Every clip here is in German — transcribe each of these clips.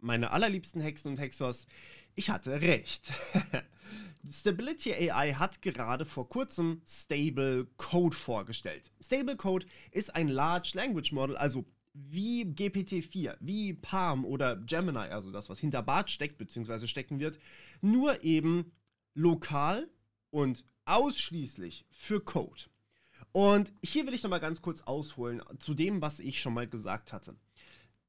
meine allerliebsten Hexen und Hexos, ich hatte recht. Stability AI hat gerade vor kurzem Stable Code vorgestellt. Stable Code ist ein Large Language Model, also wie GPT-4, wie Palm oder Gemini, also das, was hinter Bart steckt bzw. stecken wird, nur eben lokal und ausschließlich für Code. Und hier will ich nochmal ganz kurz ausholen zu dem, was ich schon mal gesagt hatte.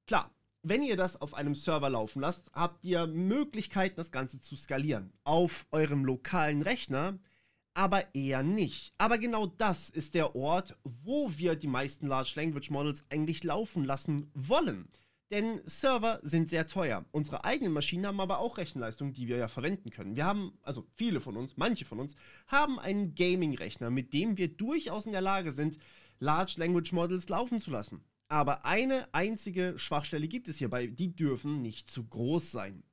Klar, wenn ihr das auf einem Server laufen lasst, habt ihr Möglichkeiten, das Ganze zu skalieren. Auf eurem lokalen Rechner, aber eher nicht. Aber genau das ist der Ort, wo wir die meisten Large Language Models eigentlich laufen lassen wollen. Denn Server sind sehr teuer. Unsere eigenen Maschinen haben aber auch Rechenleistung, die wir ja verwenden können. Wir haben, also viele von uns, manche von uns, haben einen Gaming-Rechner, mit dem wir durchaus in der Lage sind, Large Language Models laufen zu lassen. Aber eine einzige Schwachstelle gibt es hierbei, die dürfen nicht zu groß sein.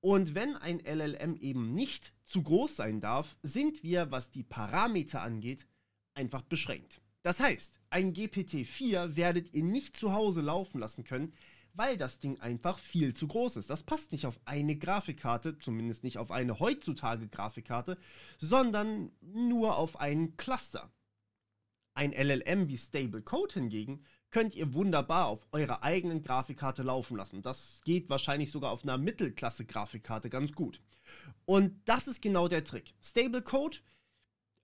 Und wenn ein LLM eben nicht zu groß sein darf, sind wir, was die Parameter angeht, einfach beschränkt. Das heißt, ein GPT-4 werdet ihr nicht zu Hause laufen lassen können, weil das Ding einfach viel zu groß ist. Das passt nicht auf eine Grafikkarte, zumindest nicht auf eine heutzutage Grafikkarte, sondern nur auf einen Cluster. Ein LLM wie Stable Code hingegen könnt ihr wunderbar auf eurer eigenen Grafikkarte laufen lassen. Das geht wahrscheinlich sogar auf einer Mittelklasse-Grafikkarte ganz gut. Und das ist genau der Trick. Stablecode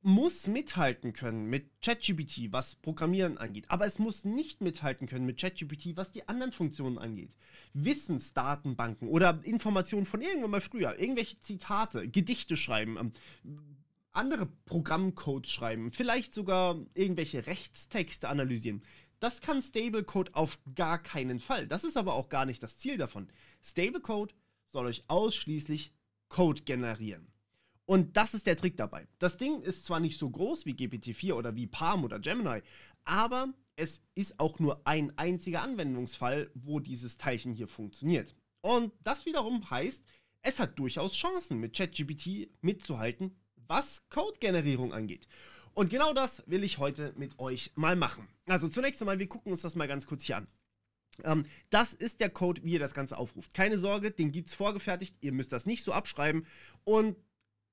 muss mithalten können mit ChatGPT, was Programmieren angeht, aber es muss nicht mithalten können mit ChatGPT, was die anderen Funktionen angeht. Wissensdatenbanken oder Informationen von irgendwann mal früher, irgendwelche Zitate, Gedichte schreiben, ähm, andere Programmcodes schreiben, vielleicht sogar irgendwelche Rechtstexte analysieren. Das kann Stablecode auf gar keinen Fall. Das ist aber auch gar nicht das Ziel davon. Stablecode soll euch ausschließlich Code generieren. Und das ist der Trick dabei. Das Ding ist zwar nicht so groß wie GPT-4 oder wie Palm oder Gemini, aber es ist auch nur ein einziger Anwendungsfall, wo dieses Teilchen hier funktioniert. Und das wiederum heißt, es hat durchaus Chancen, mit ChatGPT mitzuhalten, was Codegenerierung angeht. Und genau das will ich heute mit euch mal machen. Also zunächst einmal, wir gucken uns das mal ganz kurz hier an. Ähm, das ist der Code, wie ihr das Ganze aufruft. Keine Sorge, den gibt es vorgefertigt, ihr müsst das nicht so abschreiben. Und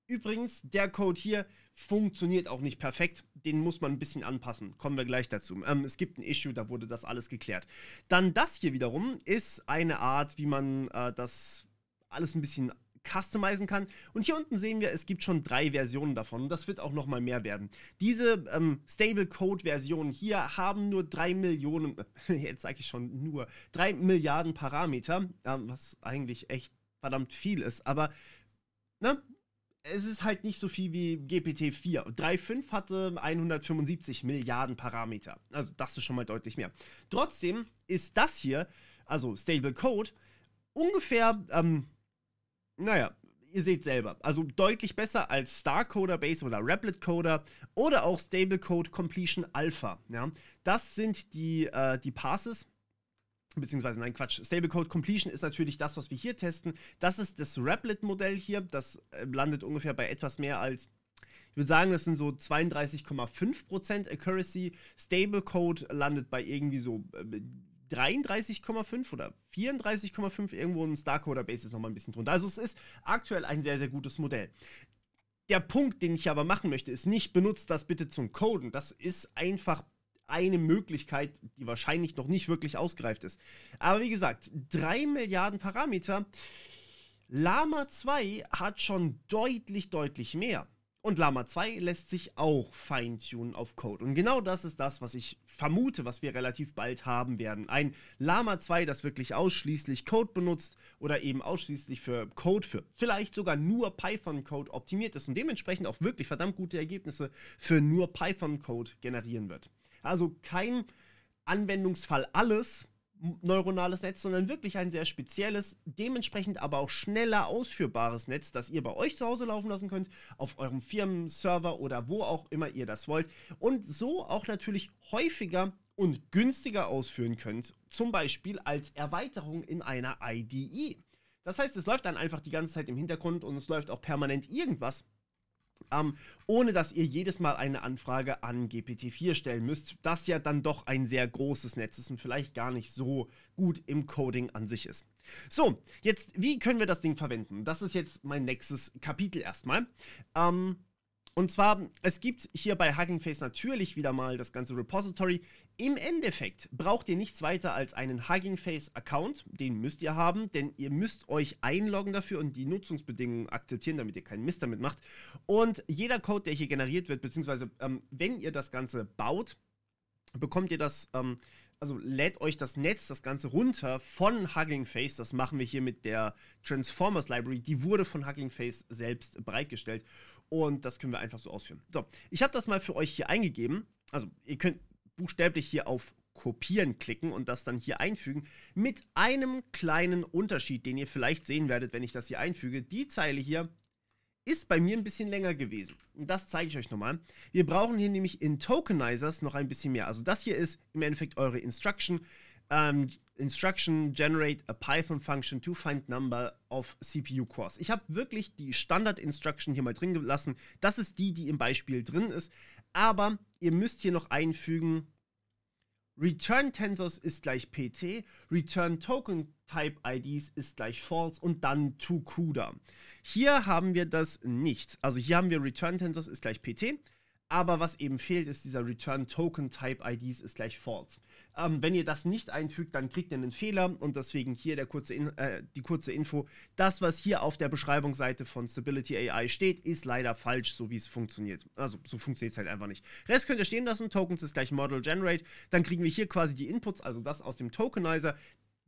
übrigens, der Code hier funktioniert auch nicht perfekt, den muss man ein bisschen anpassen, kommen wir gleich dazu. Ähm, es gibt ein Issue, da wurde das alles geklärt. Dann das hier wiederum ist eine Art, wie man äh, das alles ein bisschen customizen kann. Und hier unten sehen wir, es gibt schon drei Versionen davon und das wird auch nochmal mehr werden. Diese ähm, Code versionen hier haben nur drei Millionen, äh, jetzt sage ich schon nur, drei Milliarden Parameter, äh, was eigentlich echt verdammt viel ist, aber ne, es ist halt nicht so viel wie GPT-4. 3.5 hatte 175 Milliarden Parameter. Also das ist schon mal deutlich mehr. Trotzdem ist das hier, also Stable Code, ungefähr ähm, naja, ihr seht selber. Also deutlich besser als Starcoder Base oder Replit Coder oder auch Stablecode Completion Alpha. Ja? Das sind die, äh, die Passes. Beziehungsweise, nein, Quatsch. Stablecode Completion ist natürlich das, was wir hier testen. Das ist das Replit-Modell hier. Das äh, landet ungefähr bei etwas mehr als ich würde sagen, das sind so 32,5% Accuracy. Stablecode landet bei irgendwie so äh, 33,5 oder 34,5 irgendwo im Starcoder Base ist nochmal ein bisschen drunter. Also es ist aktuell ein sehr, sehr gutes Modell. Der Punkt, den ich aber machen möchte, ist nicht, benutzt das bitte zum Coden. Das ist einfach eine Möglichkeit, die wahrscheinlich noch nicht wirklich ausgereift ist. Aber wie gesagt, 3 Milliarden Parameter. Lama 2 hat schon deutlich, deutlich mehr. Und Lama 2 lässt sich auch feintunen auf Code. Und genau das ist das, was ich vermute, was wir relativ bald haben werden. Ein Lama 2, das wirklich ausschließlich Code benutzt oder eben ausschließlich für Code, für vielleicht sogar nur Python-Code optimiert ist und dementsprechend auch wirklich verdammt gute Ergebnisse für nur Python-Code generieren wird. Also kein Anwendungsfall alles, neuronales Netz, sondern wirklich ein sehr spezielles, dementsprechend aber auch schneller ausführbares Netz, das ihr bei euch zu Hause laufen lassen könnt, auf eurem Firmenserver oder wo auch immer ihr das wollt und so auch natürlich häufiger und günstiger ausführen könnt, zum Beispiel als Erweiterung in einer IDE. Das heißt, es läuft dann einfach die ganze Zeit im Hintergrund und es läuft auch permanent irgendwas ähm, ohne dass ihr jedes Mal eine Anfrage an GPT-4 stellen müsst, das ja dann doch ein sehr großes Netz ist und vielleicht gar nicht so gut im Coding an sich ist. So, jetzt, wie können wir das Ding verwenden? Das ist jetzt mein nächstes Kapitel erstmal. Ähm, und zwar, es gibt hier bei Hugging Face natürlich wieder mal das ganze Repository. Im Endeffekt braucht ihr nichts weiter als einen Hugging Face Account. Den müsst ihr haben, denn ihr müsst euch einloggen dafür und die Nutzungsbedingungen akzeptieren, damit ihr keinen Mist damit macht. Und jeder Code, der hier generiert wird, beziehungsweise ähm, wenn ihr das Ganze baut, bekommt ihr das ähm, also lädt euch das Netz, das Ganze runter von Hugging Face. Das machen wir hier mit der Transformers Library. Die wurde von Hugging Face selbst bereitgestellt. Und das können wir einfach so ausführen. So, ich habe das mal für euch hier eingegeben. Also, ihr könnt buchstäblich hier auf Kopieren klicken und das dann hier einfügen. Mit einem kleinen Unterschied, den ihr vielleicht sehen werdet, wenn ich das hier einfüge. Die Zeile hier ist bei mir ein bisschen länger gewesen. Und das zeige ich euch nochmal. Wir brauchen hier nämlich in Tokenizers noch ein bisschen mehr. Also das hier ist im Endeffekt eure Instruction. Ähm, Instruction generate a Python function to find number of CPU cores. Ich habe wirklich die Standard Instruction hier mal drin gelassen. Das ist die, die im Beispiel drin ist. Aber ihr müsst hier noch einfügen, Return Tensors ist gleich PT, Return Token Type IDs ist gleich False und dann to CUDA. Hier haben wir das nicht. Also hier haben wir Return Tensors ist gleich PT, aber was eben fehlt, ist dieser Return Token Type IDs ist gleich false. Ähm, wenn ihr das nicht einfügt, dann kriegt ihr einen Fehler und deswegen hier kurze äh, die kurze Info. Das, was hier auf der Beschreibungsseite von Stability AI steht, ist leider falsch, so wie es funktioniert. Also so funktioniert es halt einfach nicht. Rest könnt ihr stehen lassen, Tokens ist gleich Model Generate. Dann kriegen wir hier quasi die Inputs, also das aus dem Tokenizer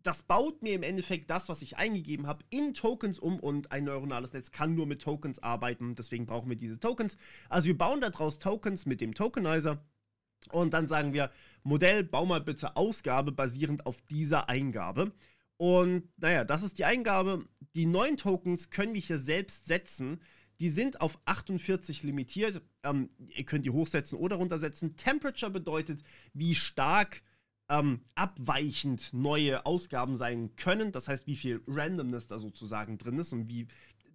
das baut mir im Endeffekt das, was ich eingegeben habe, in Tokens um und ein neuronales Netz kann nur mit Tokens arbeiten, deswegen brauchen wir diese Tokens. Also wir bauen daraus Tokens mit dem Tokenizer und dann sagen wir, Modell, bau mal bitte Ausgabe basierend auf dieser Eingabe. Und naja, das ist die Eingabe. Die neuen Tokens können wir hier selbst setzen. Die sind auf 48 limitiert. Ähm, ihr könnt die hochsetzen oder runtersetzen. Temperature bedeutet, wie stark ähm, abweichend neue Ausgaben sein können. Das heißt, wie viel Randomness da sozusagen drin ist und wie.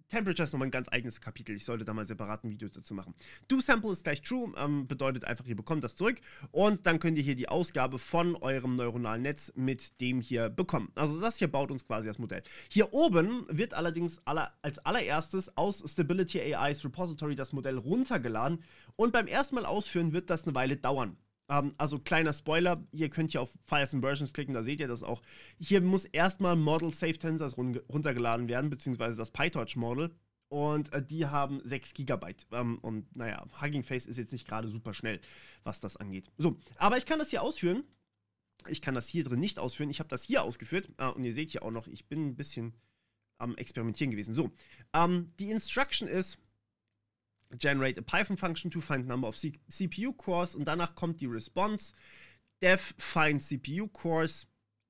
Temperature ist nochmal ein ganz eigenes Kapitel. Ich sollte da mal separat ein Video dazu machen. Do-Sample ist gleich true, ähm, bedeutet einfach, ihr bekommt das zurück und dann könnt ihr hier die Ausgabe von eurem neuronalen Netz mit dem hier bekommen. Also das hier baut uns quasi das Modell. Hier oben wird allerdings aller, als allererstes aus Stability AIs Repository das Modell runtergeladen und beim ersten Mal ausführen wird das eine Weile dauern. Ähm, also kleiner Spoiler, ihr könnt hier auf Files and Versions klicken, da seht ihr das auch. Hier muss erstmal Model Safe Tensors run runtergeladen werden, beziehungsweise das PyTorch Model. Und äh, die haben 6 GB. Ähm, und naja, Hugging Face ist jetzt nicht gerade super schnell, was das angeht. So, aber ich kann das hier ausführen. Ich kann das hier drin nicht ausführen. Ich habe das hier ausgeführt. Äh, und ihr seht hier auch noch, ich bin ein bisschen am Experimentieren gewesen. So, ähm, die Instruction ist, generate a Python function to find number of C CPU cores und danach kommt die Response def find CPU cores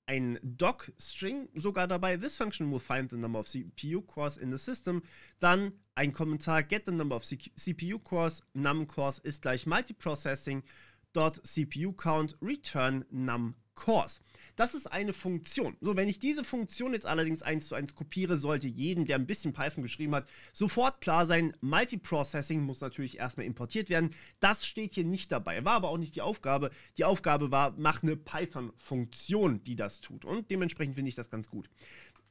ein doc String sogar dabei this function will find the number of CPU cores in the system dann ein Kommentar get the number of C CPU cores num cores ist gleich multiprocessing dot CPU count return num Course. Das ist eine Funktion. So, wenn ich diese Funktion jetzt allerdings eins zu eins kopiere, sollte jedem, der ein bisschen Python geschrieben hat, sofort klar sein, Multiprocessing muss natürlich erstmal importiert werden. Das steht hier nicht dabei, war aber auch nicht die Aufgabe. Die Aufgabe war, mach eine Python-Funktion, die das tut. Und dementsprechend finde ich das ganz gut.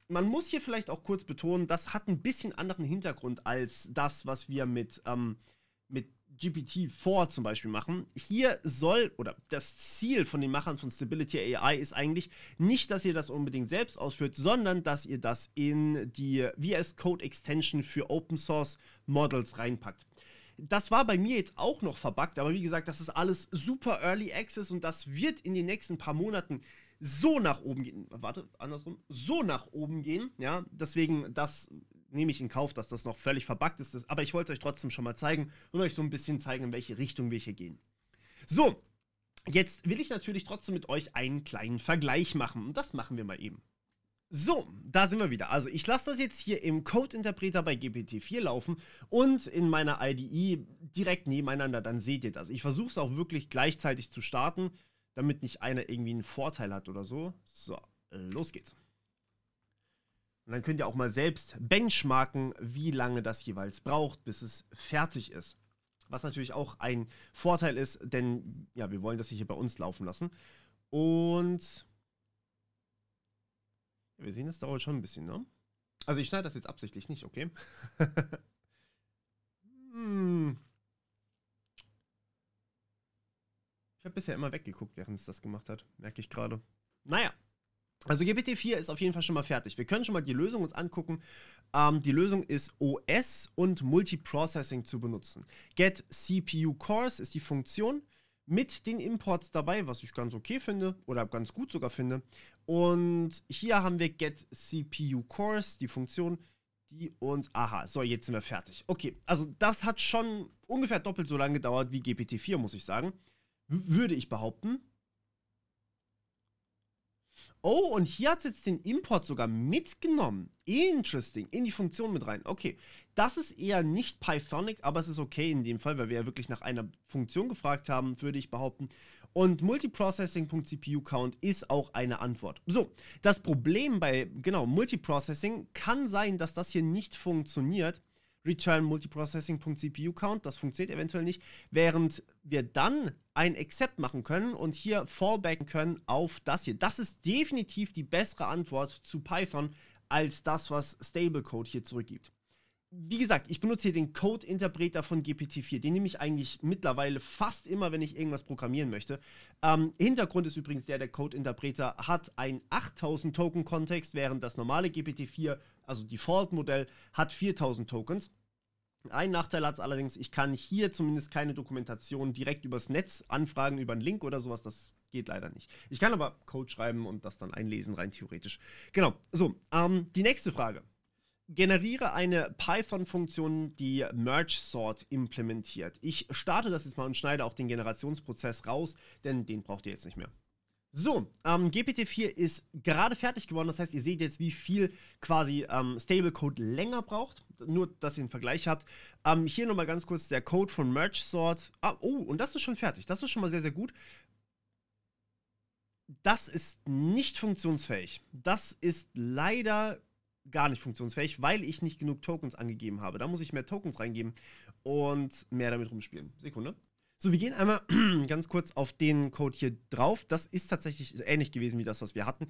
Man muss hier vielleicht auch kurz betonen, das hat ein bisschen anderen Hintergrund als das, was wir mit ähm, GPT-4 zum Beispiel machen. Hier soll, oder das Ziel von den Machern von Stability AI ist eigentlich nicht, dass ihr das unbedingt selbst ausführt, sondern dass ihr das in die VS Code Extension für Open Source Models reinpackt. Das war bei mir jetzt auch noch verbuggt, aber wie gesagt, das ist alles super Early Access und das wird in den nächsten paar Monaten so nach oben gehen. Warte, andersrum, so nach oben gehen. Ja, deswegen, das nehme ich in Kauf, dass das noch völlig verbuggt ist. Aber ich wollte es euch trotzdem schon mal zeigen und euch so ein bisschen zeigen, in welche Richtung wir hier gehen. So, jetzt will ich natürlich trotzdem mit euch einen kleinen Vergleich machen. Und das machen wir mal eben. So, da sind wir wieder. Also ich lasse das jetzt hier im Code-Interpreter bei GPT-4 laufen und in meiner IDE direkt nebeneinander, dann seht ihr das. Ich versuche es auch wirklich gleichzeitig zu starten, damit nicht einer irgendwie einen Vorteil hat oder so. So, los geht's. Und dann könnt ihr auch mal selbst benchmarken, wie lange das jeweils braucht, bis es fertig ist. Was natürlich auch ein Vorteil ist, denn ja, wir wollen das hier bei uns laufen lassen. Und wir sehen, es dauert schon ein bisschen, ne? Also ich schneide das jetzt absichtlich nicht, okay? hm. Ich habe bisher immer weggeguckt, während es das gemacht hat, merke ich gerade. Naja. Also GPT-4 ist auf jeden Fall schon mal fertig. Wir können schon mal die Lösung uns angucken. Ähm, die Lösung ist OS und Multiprocessing zu benutzen. Get CPU Cores ist die Funktion mit den Imports dabei, was ich ganz okay finde oder ganz gut sogar finde. Und hier haben wir Get CPU Cores, die Funktion, die uns. Aha, so, jetzt sind wir fertig. Okay, also das hat schon ungefähr doppelt so lange gedauert wie GPT-4, muss ich sagen. W würde ich behaupten. Oh, und hier hat es jetzt den Import sogar mitgenommen. Interesting. In die Funktion mit rein. Okay. Das ist eher nicht Pythonic, aber es ist okay in dem Fall, weil wir ja wirklich nach einer Funktion gefragt haben, würde ich behaupten. Und Multiprocessing.cpu-Count ist auch eine Antwort. So, das Problem bei, genau, Multiprocessing kann sein, dass das hier nicht funktioniert Retrial Multiprocessing.cpu-Count, das funktioniert eventuell nicht, während wir dann ein Accept machen können und hier fallbacken können auf das hier. Das ist definitiv die bessere Antwort zu Python als das, was Stablecode hier zurückgibt. Wie gesagt, ich benutze hier den Code-Interpreter von GPT-4. Den nehme ich eigentlich mittlerweile fast immer, wenn ich irgendwas programmieren möchte. Ähm, Hintergrund ist übrigens der, der Code-Interpreter hat einen 8000-Token-Kontext, während das normale GPT-4 also Default-Modell, hat 4000 Tokens. Ein Nachteil hat es allerdings, ich kann hier zumindest keine Dokumentation direkt übers Netz anfragen, über einen Link oder sowas. Das geht leider nicht. Ich kann aber Code schreiben und das dann einlesen, rein theoretisch. Genau, so, ähm, die nächste Frage. Generiere eine Python-Funktion, die Merge Sort implementiert. Ich starte das jetzt mal und schneide auch den Generationsprozess raus, denn den braucht ihr jetzt nicht mehr. So, ähm, GPT-4 ist gerade fertig geworden. Das heißt, ihr seht jetzt, wie viel quasi ähm, Stablecode länger braucht. Nur, dass ihr einen Vergleich habt. Ähm, hier nochmal ganz kurz der Code von Merge Sort. Ah, oh, und das ist schon fertig. Das ist schon mal sehr, sehr gut. Das ist nicht funktionsfähig. Das ist leider gar nicht funktionsfähig, weil ich nicht genug Tokens angegeben habe. Da muss ich mehr Tokens reingeben und mehr damit rumspielen. Sekunde. So, wir gehen einmal ganz kurz auf den Code hier drauf. Das ist tatsächlich ähnlich gewesen wie das, was wir hatten.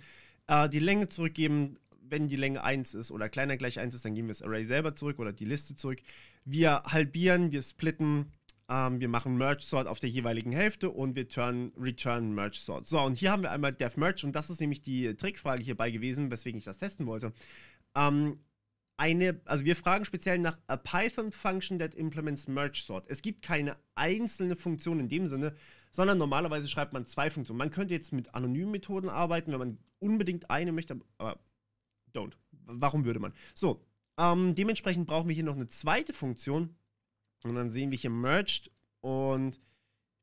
Äh, die Länge zurückgeben, wenn die Länge 1 ist oder kleiner gleich 1 ist, dann geben wir das Array selber zurück oder die Liste zurück. Wir halbieren, wir splitten, ähm, wir machen Merge Sort auf der jeweiligen Hälfte und wir turn, return Merge Sort. So, und hier haben wir einmal Dev Merge und das ist nämlich die Trickfrage hierbei gewesen, weswegen ich das testen wollte. Ähm, eine, also wir fragen speziell nach a Python Function that implements Merge Sort. Es gibt keine einzelne Funktion in dem Sinne, sondern normalerweise schreibt man zwei Funktionen. Man könnte jetzt mit anonymen Methoden arbeiten, wenn man unbedingt eine möchte, aber don't. Warum würde man? So, ähm, dementsprechend brauchen wir hier noch eine zweite Funktion und dann sehen wir hier Merged und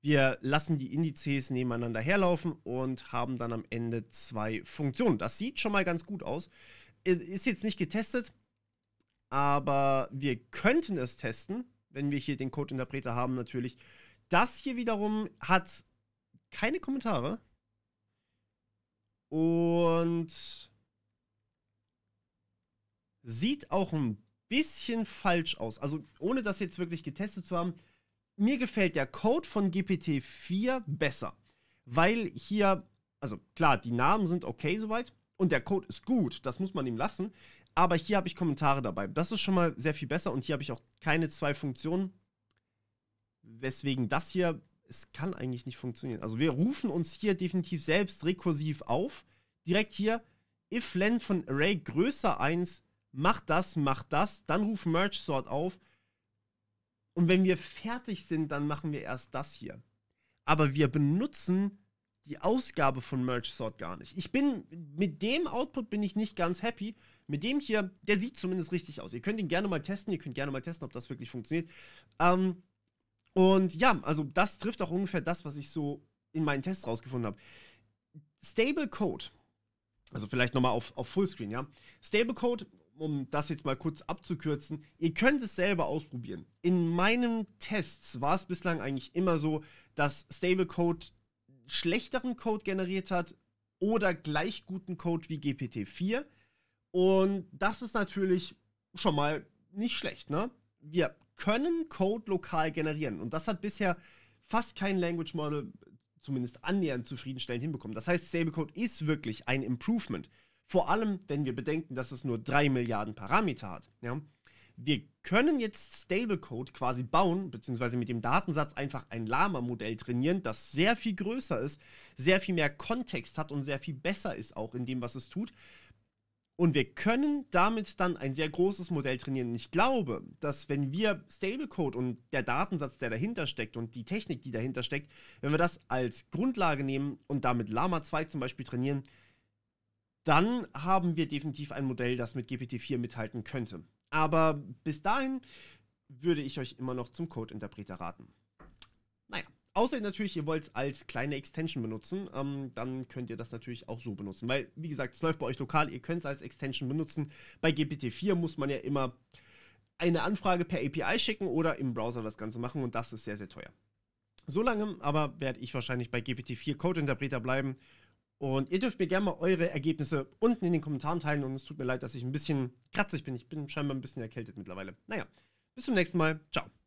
wir lassen die Indizes nebeneinander herlaufen und haben dann am Ende zwei Funktionen. Das sieht schon mal ganz gut aus. Äh, ist jetzt nicht getestet, aber wir könnten es testen, wenn wir hier den Code-Interpreter haben natürlich. Das hier wiederum hat keine Kommentare. Und sieht auch ein bisschen falsch aus. Also ohne das jetzt wirklich getestet zu haben, mir gefällt der Code von GPT-4 besser. Weil hier, also klar, die Namen sind okay soweit und der Code ist gut, das muss man ihm lassen. Aber hier habe ich Kommentare dabei. Das ist schon mal sehr viel besser und hier habe ich auch keine zwei Funktionen. Weswegen das hier, es kann eigentlich nicht funktionieren. Also wir rufen uns hier definitiv selbst rekursiv auf. Direkt hier, if len von Array größer 1, macht das, macht das, dann ruft Merge Sort auf. Und wenn wir fertig sind, dann machen wir erst das hier. Aber wir benutzen die Ausgabe von Merge Sort gar nicht. Ich bin, mit dem Output bin ich nicht ganz happy. Mit dem hier, der sieht zumindest richtig aus. Ihr könnt ihn gerne mal testen, ihr könnt gerne mal testen, ob das wirklich funktioniert. Ähm, und ja, also das trifft auch ungefähr das, was ich so in meinen Tests rausgefunden habe. Stable Code, also vielleicht nochmal auf, auf Fullscreen, ja. Stable Code, um das jetzt mal kurz abzukürzen, ihr könnt es selber ausprobieren. In meinen Tests war es bislang eigentlich immer so, dass Stable Code schlechteren Code generiert hat oder gleich guten Code wie GPT-4. Und das ist natürlich schon mal nicht schlecht, ne? Wir können Code lokal generieren und das hat bisher fast kein Language Model zumindest annähernd zufriedenstellend hinbekommen. Das heißt, Stablecode ist wirklich ein Improvement. Vor allem, wenn wir bedenken, dass es nur drei Milliarden Parameter hat. Ja? wir können jetzt Stablecode quasi bauen, beziehungsweise mit dem Datensatz einfach ein Lama-Modell trainieren, das sehr viel größer ist, sehr viel mehr Kontext hat und sehr viel besser ist auch in dem, was es tut. Und wir können damit dann ein sehr großes Modell trainieren. Und ich glaube, dass wenn wir Stablecode und der Datensatz, der dahinter steckt und die Technik, die dahinter steckt, wenn wir das als Grundlage nehmen und damit Lama 2 zum Beispiel trainieren, dann haben wir definitiv ein Modell, das mit GPT-4 mithalten könnte. Aber bis dahin würde ich euch immer noch zum Code-Interpreter raten. Naja, außer natürlich, ihr wollt es als kleine Extension benutzen, ähm, dann könnt ihr das natürlich auch so benutzen. Weil, wie gesagt, es läuft bei euch lokal, ihr könnt es als Extension benutzen. Bei GPT-4 muss man ja immer eine Anfrage per API schicken oder im Browser das Ganze machen und das ist sehr, sehr teuer. So lange aber werde ich wahrscheinlich bei GPT-4 Code-Interpreter bleiben und ihr dürft mir gerne mal eure Ergebnisse unten in den Kommentaren teilen. Und es tut mir leid, dass ich ein bisschen kratzig bin. Ich bin scheinbar ein bisschen erkältet mittlerweile. Naja, bis zum nächsten Mal. Ciao.